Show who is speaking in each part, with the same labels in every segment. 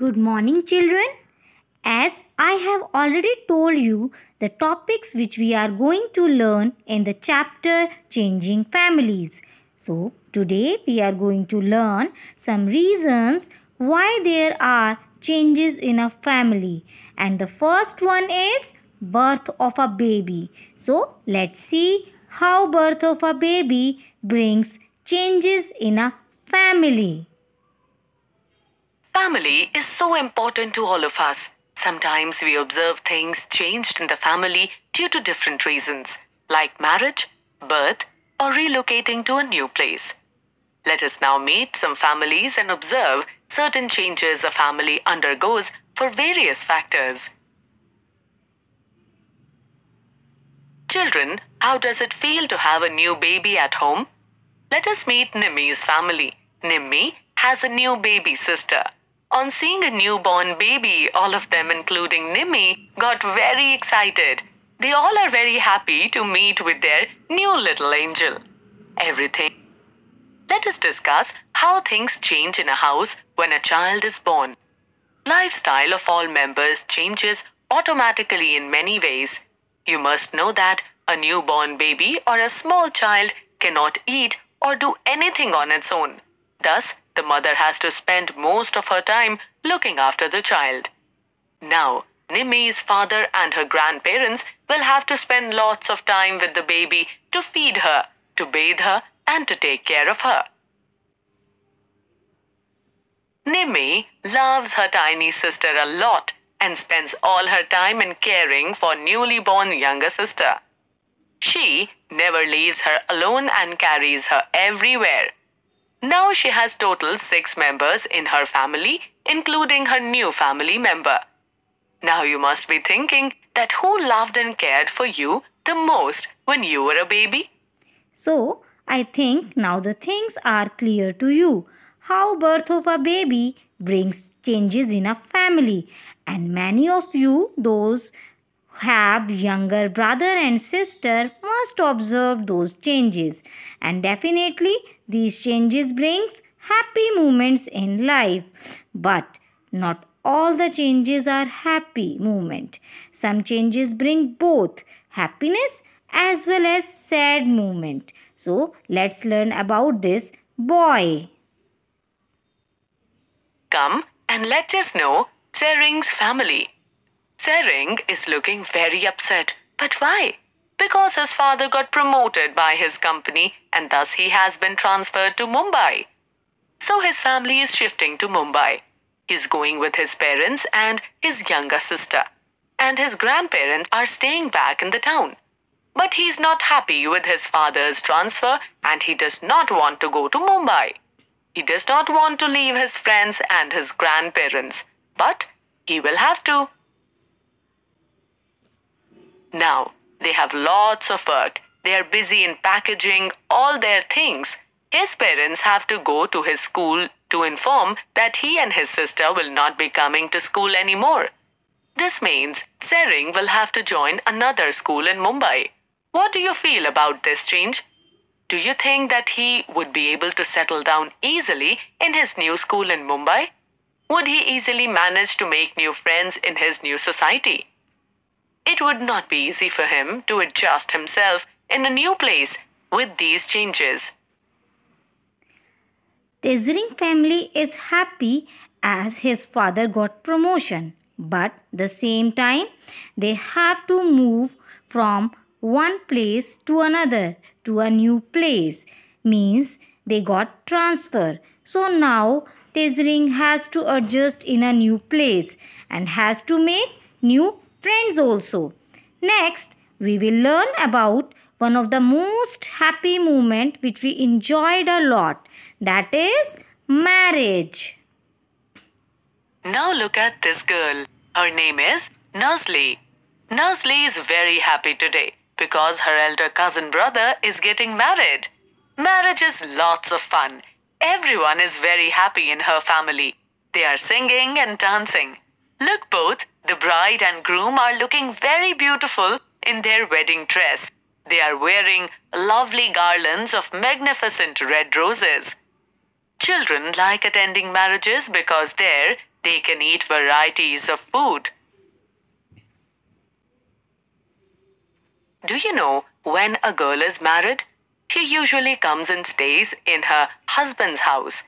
Speaker 1: Good morning, children. As I have already told you the topics which we are going to learn in the chapter Changing Families. So, today we are going to learn some reasons why there are changes in a family. And the first one is birth of a baby. So, let's see how birth of a baby brings changes in a family.
Speaker 2: Family is so important to all of us. Sometimes we observe things changed in the family due to different reasons, like marriage, birth, or relocating to a new place. Let us now meet some families and observe certain changes a family undergoes for various factors. Children, how does it feel to have a new baby at home? Let us meet Nimmi's family. Nimmi has a new baby sister. On seeing a newborn baby, all of them, including Nimmi, got very excited. They all are very happy to meet with their new little angel. Everything. Let us discuss how things change in a house when a child is born. Lifestyle of all members changes automatically in many ways. You must know that a newborn baby or a small child cannot eat or do anything on its own. Thus, the mother has to spend most of her time looking after the child. Now, Nimi's father and her grandparents will have to spend lots of time with the baby to feed her, to bathe her, and to take care of her. Nimi loves her tiny sister a lot and spends all her time in caring for newly born younger sister. She never leaves her alone and carries her everywhere. Now she has total six members in her family, including her new family member. Now you must be thinking that who loved and cared for you the most when you were a baby?
Speaker 1: So, I think now the things are clear to you. How birth of a baby brings changes in a family and many of you those have younger brother and sister must observe those changes and definitely these changes brings happy moments in life but not all the changes are happy moment some changes bring both happiness as well as sad moment so let's learn about this boy
Speaker 2: come and let us know Sering's family Saring is looking very upset. But why? Because his father got promoted by his company and thus he has been transferred to Mumbai. So his family is shifting to Mumbai. He's going with his parents and his younger sister. And his grandparents are staying back in the town. But he's not happy with his father's transfer and he does not want to go to Mumbai. He does not want to leave his friends and his grandparents. But he will have to now, they have lots of work. They are busy in packaging all their things. His parents have to go to his school to inform that he and his sister will not be coming to school anymore. This means Sering will have to join another school in Mumbai. What do you feel about this change? Do you think that he would be able to settle down easily in his new school in Mumbai? Would he easily manage to make new friends in his new society? it would not be easy for him to adjust himself in a new place with these changes.
Speaker 1: The Zring family is happy as his father got promotion, but the same time they have to move from one place to another to a new place means they got transfer. So now Tezring has to adjust in a new place and has to make new friends also. Next, we will learn about one of the most happy moment which we enjoyed a lot that is marriage.
Speaker 2: Now look at this girl. Her name is Nursley. Nursley is very happy today because her elder cousin brother is getting married. Marriage is lots of fun. Everyone is very happy in her family. They are singing and dancing. Look, both the bride and groom are looking very beautiful in their wedding dress. They are wearing lovely garlands of magnificent red roses. Children like attending marriages because there they can eat varieties of food. Do you know when a girl is married? She usually comes and stays in her husband's house.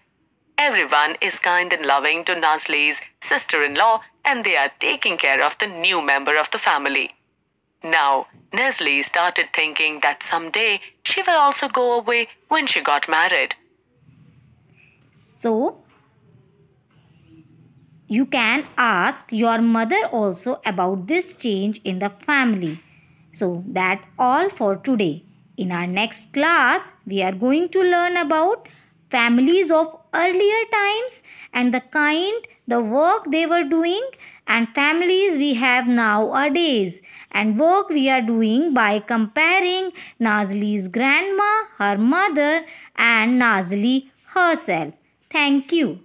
Speaker 2: Everyone is kind and loving to Nasli's sister in law and they are taking care of the new member of the family. Now, Nesli started thinking that someday she will also go away when she got married.
Speaker 1: So, you can ask your mother also about this change in the family. So, that all for today. In our next class, we are going to learn about families of earlier times and the kind, the work they were doing and families we have nowadays and work we are doing by comparing Nazli's grandma, her mother and Nazli herself. Thank you.